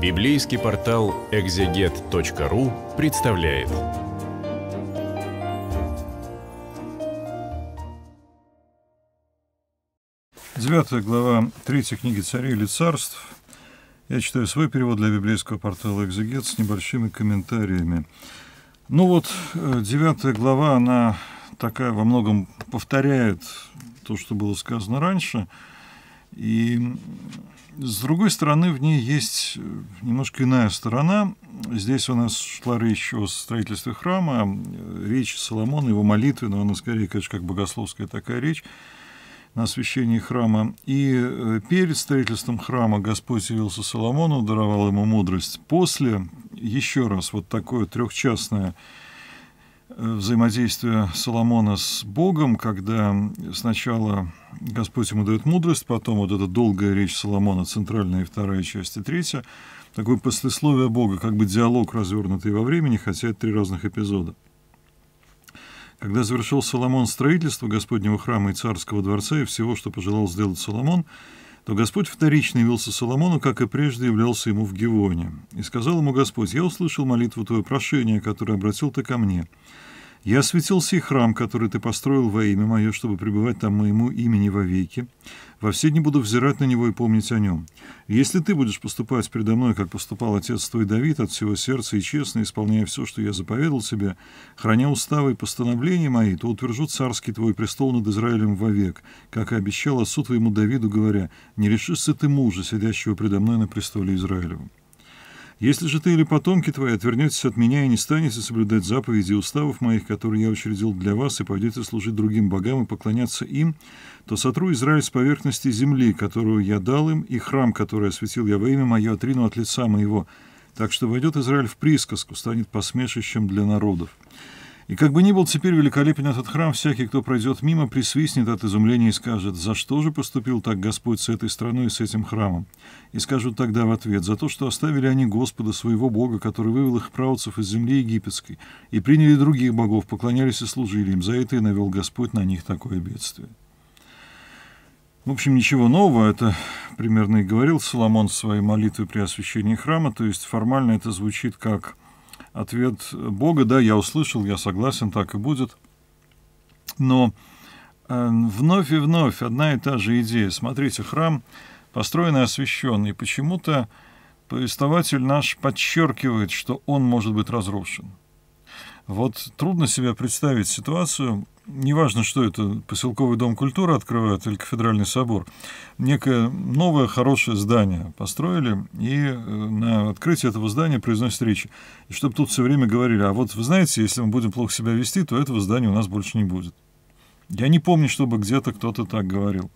Библейский портал экзегет.ру представляет. Девятая глава третьей книги «Царей или царств». Я читаю свой перевод для библейского портала «Экзегет» с небольшими комментариями. Ну вот, э, девятая глава, она такая во многом повторяет то, что было сказано раньше. И с другой стороны, в ней есть э, немножко иная сторона. Здесь у нас шла речь о строительстве храма, э, речь Соломона, его молитвы, но она скорее, конечно, как богословская такая речь на освящении храма. И э, перед строительством храма Господь явился Соломону, даровал ему мудрость. После еще раз вот такое трехчастное взаимодействия Соломона с Богом, когда сначала Господь ему дает мудрость, потом вот эта долгая речь Соломона, центральная и вторая часть и третья, такое послесловие Бога, как бы диалог, развернутый во времени, хотя это три разных эпизода. Когда завершил Соломон строительство Господнего храма и царского дворца и всего, что пожелал сделать Соломон, то Господь вторично явился Соломону, как и прежде являлся ему в Гивоне. И сказал ему Господь, «Я услышал молитву твое прошение, которое обратил ты ко мне. Я осветил сей храм, который ты построил во имя мое, чтобы пребывать там моему имени вовеки. Во все дни буду взирать на него и помнить о нем. Если ты будешь поступать предо мной, как поступал отец твой Давид, от всего сердца и честно, исполняя все, что я заповедал тебе, храня уставы и постановления мои, то утвержу царский твой престол над Израилем вовек, как и обещал отцу твоему Давиду, говоря, «Не решишься ты мужа, сидящего предо мной на престоле Израилевом». Если же ты или потомки твои отвернетесь от меня и не станете соблюдать заповеди и уставов моих, которые я учредил для вас, и пойдете служить другим богам и поклоняться им, то сотру Израиль с поверхности земли, которую я дал им, и храм, который осветил я во имя мое, отрину от лица моего. Так что войдет Израиль в присказку, станет посмешищем для народов. И как бы ни был теперь великолепен этот храм, всякий, кто пройдет мимо, присвистнет от изумления и скажет, за что же поступил так Господь с этой страной и с этим храмом? И скажут тогда в ответ, за то, что оставили они Господа, своего Бога, который вывел их правцев из земли египетской, и приняли других богов, поклонялись и служили им, за это и навел Господь на них такое бедствие. В общем, ничего нового, это примерно и говорил Соломон в своей молитве при освящении храма, то есть формально это звучит как ответ Бога, да, я услышал, я согласен, так и будет. Но э, вновь и вновь одна и та же идея. Смотрите, храм построенный, освященный. Почему-то повествователь наш подчеркивает, что он может быть разрушен. Вот трудно себе представить ситуацию, неважно, что это, поселковый дом культуры открывают или кафедральный собор, некое новое хорошее здание построили, и э, на открытии этого здания произносят речи. И чтобы тут все время говорили, а вот вы знаете, если мы будем плохо себя вести, то этого здания у нас больше не будет. Я не помню, чтобы где-то кто-то так говорил.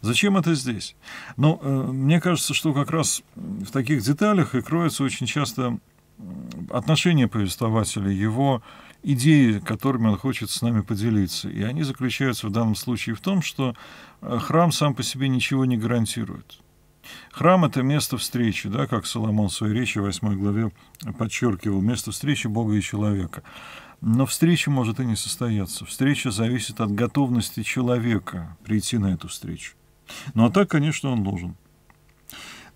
Зачем это здесь? Но ну, э, мне кажется, что как раз в таких деталях и кроется очень часто отношение повествователя, его идеи, которыми он хочет с нами поделиться. И они заключаются в данном случае в том, что э, храм сам по себе ничего не гарантирует. Храм — это место встречи, да, как Соломон в своей речи в 8 главе подчеркивал, место встречи Бога и человека. Но встреча может и не состояться. Встреча зависит от готовности человека прийти на эту встречу. Ну а так, конечно, он нужен.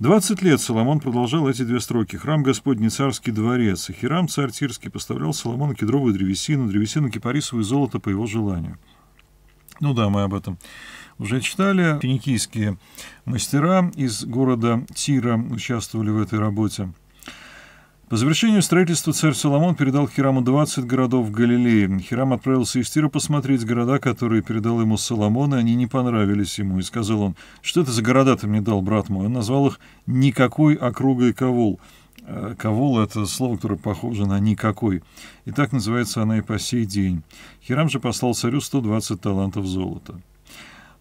20 лет Соломон продолжал эти две строки. Храм Господний, царский дворец. И Хирам царь Тирский поставлял Соломону кедровую древесину, древесину кипарисовую золото по его желанию. Ну да, мы об этом уже читали. Финикийские мастера из города Тира участвовали в этой работе. По завершению строительства царь Соломон передал Хираму 20 городов в Галилее. Хирам отправился из Тира посмотреть города, которые передал ему Соломон, и они не понравились ему. И сказал он, что это за города ты мне дал, брат мой? Он назвал их «Никакой округой Кавул». Э, Кавул — это слово, которое похоже на «никакой». И так называется она и по сей день. Хирам же послал царю 120 талантов золота.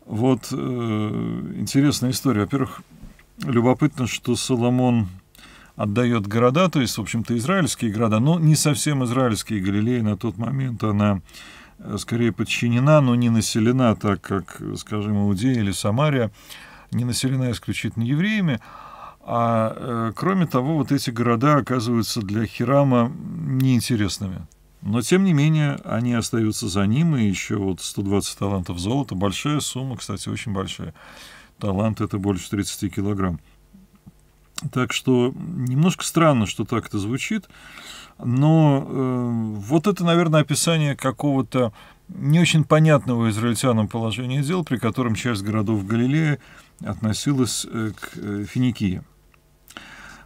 Вот э, интересная история. Во-первых, любопытно, что Соломон отдает города, то есть, в общем-то, израильские города, но не совсем израильские. Галилея на тот момент, она э, скорее подчинена, но не населена, так как, скажем, Иудея или Самария не населена исключительно евреями. А э, кроме того, вот эти города оказываются для Хирама неинтересными. Но, тем не менее, они остаются за ним, и еще вот 120 талантов золота, большая сумма, кстати, очень большая. Талант — это больше 30 килограмм. Так что немножко странно, что так это звучит, но э, вот это, наверное, описание какого-то не очень понятного израильтянам положения дел, при котором часть городов Галилея относилась э, к э, Финикии.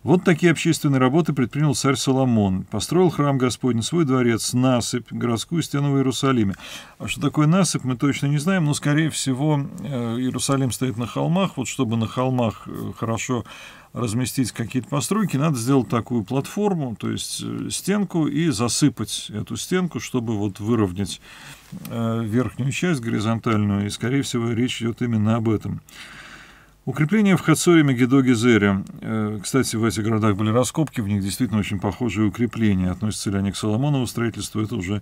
Вот такие общественные работы предпринял царь Соломон. Построил храм Господень, свой дворец, насыпь, городскую стену в Иерусалиме. А что такое насыпь, мы точно не знаем, но, скорее всего, э, Иерусалим стоит на холмах. Вот чтобы на холмах э, хорошо разместить какие-то постройки, надо сделать такую платформу, то есть э, стенку, и засыпать эту стенку, чтобы вот выровнять верхнюю часть горизонтальную. И, скорее всего, речь идет именно об этом. Укрепления в Хацоре, Мегидоге, Зере. Э, кстати, в этих городах были раскопки, в них действительно очень похожие укрепления. Относятся ли они к Соломонову строительству, это уже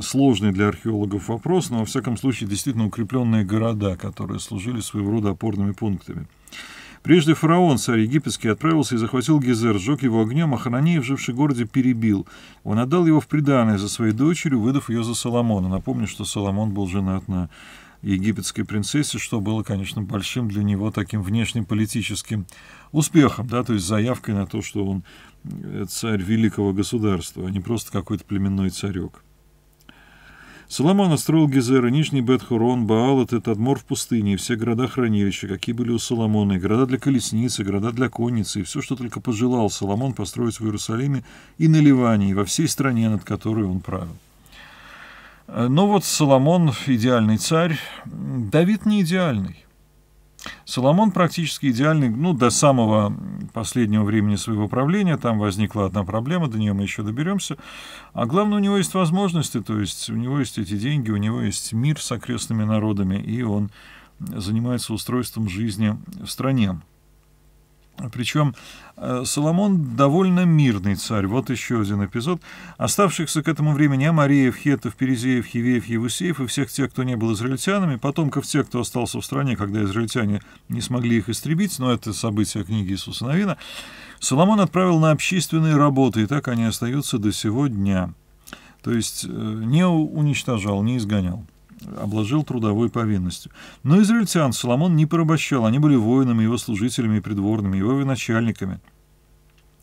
сложный для археологов вопрос, но, во всяком случае, действительно укрепленные города, которые служили своего рода опорными пунктами. Прежде фараон, царь египетский, отправился и захватил Гизер, сжег его огнем, а Хананеев, живший в городе, перебил. Он отдал его в приданое за своей дочерью, выдав ее за Соломона. Напомню, что Соломон был женат на египетской принцессе, что было, конечно, большим для него таким внешним политическим успехом, да, то есть заявкой на то, что он э, царь великого государства, а не просто какой-то племенной царек. Соломон отстроил Гизера, Нижний Бет-Хурон, Баал, Тетадмор в пустыне, и все города-хранилища, какие были у Соломона, и города для колесницы, города для конницы, и все, что только пожелал Соломон построить в Иерусалиме и на Ливане, и во всей стране, над которой он правил. Э, ну вот Соломон – идеальный царь. Давид не идеальный. Соломон практически идеальный, ну, до самого последнего времени своего правления, там возникла одна проблема, до нее мы еще доберемся. А главное, у него есть возможности, то есть у него есть эти деньги, у него есть мир с окрестными народами, и он занимается устройством жизни в стране. Причем э, Соломон довольно мирный царь. Вот еще один эпизод. Оставшихся к этому времени Амареев, Хетов, Перезеев, Хивеев, Евусеев и всех тех, кто не был израильтянами, потомков тех, кто остался в стране, когда израильтяне не смогли их истребить, но это событие книги Иисуса Новина, Соломон отправил на общественные работы, и так они остаются до сего дня. То есть э, не уничтожал, не изгонял обложил трудовой повинностью. Но израильтян Соломон не порабощал, они были воинами, его служителями и придворными, его начальниками.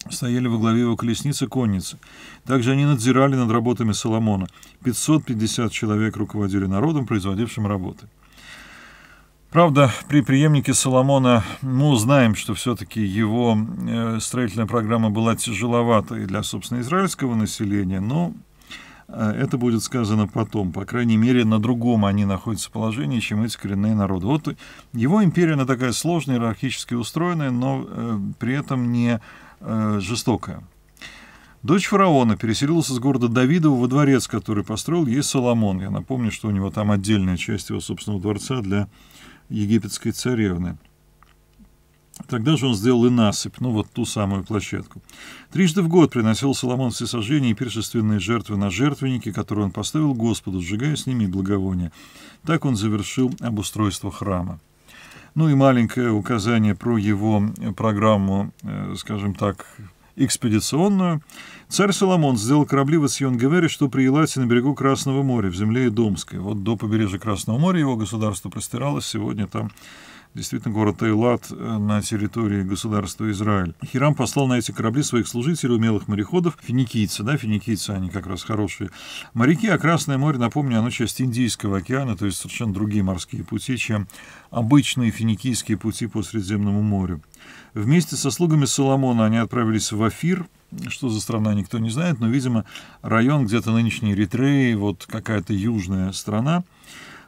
Стояли во главе его колесницы конницы. Также они надзирали над работами Соломона. 550 человек руководили народом, производившим работы. Правда, при преемнике Соломона мы узнаем, что все-таки его э, строительная программа была тяжеловатой для, собственно, израильского населения, но Э, это будет сказано потом. По крайней мере, на другом они находятся положении, чем эти коренные народы. Вот его империя, она такая сложная, иерархически устроенная, но э, при этом не э, жестокая. Дочь фараона переселилась из города Давидова во дворец, который построил ей Соломон. Я напомню, что у него там отдельная часть его собственного дворца для египетской царевны. Тогда же он сделал и насыпь, ну вот ту самую площадку. Трижды в год приносил Соломон всесожжение и пиршественные жертвы на жертвенники, которые он поставил Господу, сжигая с ними благовония. Так он завершил обустройство храма. Ну и маленькое указание про его программу, э, скажем так, экспедиционную. Царь Соломон сделал корабли в сион гевере что при Елате на берегу Красного моря, в земле Идомской. Вот до побережья Красного моря его государство простиралось, сегодня там действительно город Эйлат э, на территории государства Израиль. Хирам послал на эти корабли своих служителей, умелых мореходов, финикийцы, да, финикийцы, они как раз хорошие, моряки, а Красное море, напомню, оно часть Индийского океана, то есть совершенно другие морские пути, чем обычные финикийские пути по Средиземному морю. Вместе со слугами Соломона они отправились в Афир, что за страна, никто не знает, но, видимо, район где-то нынешней Эритреи, вот какая-то южная страна.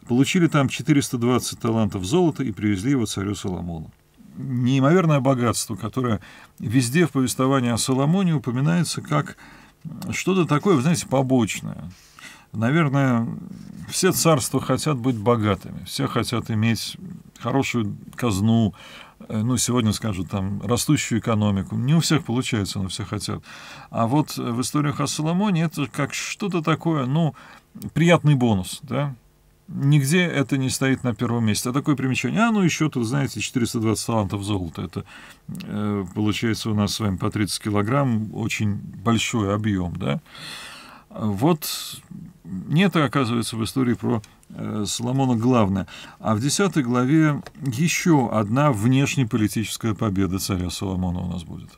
Получили там 420 талантов золота и привезли его царю Соломону. Неимоверное богатство, которое везде в повествовании о Соломоне упоминается как э, что-то такое, вы знаете, побочное. Наверное, все царства хотят быть богатыми, все хотят иметь хорошую казну, э, ну, сегодня скажут, там, растущую экономику. Не у всех получается, но все хотят. А вот в историях о Соломоне это как что-то такое, ну, приятный бонус, да, нигде это не стоит на первом месте. А такое примечание, а ну еще тут, знаете, 420 талантов золота, это э, получается у нас с вами по 30 килограмм, очень большой объем, да. Вот нет, оказывается, в истории про э, Соломона главное. А в 10 главе еще одна внешнеполитическая победа царя Соломона у нас будет.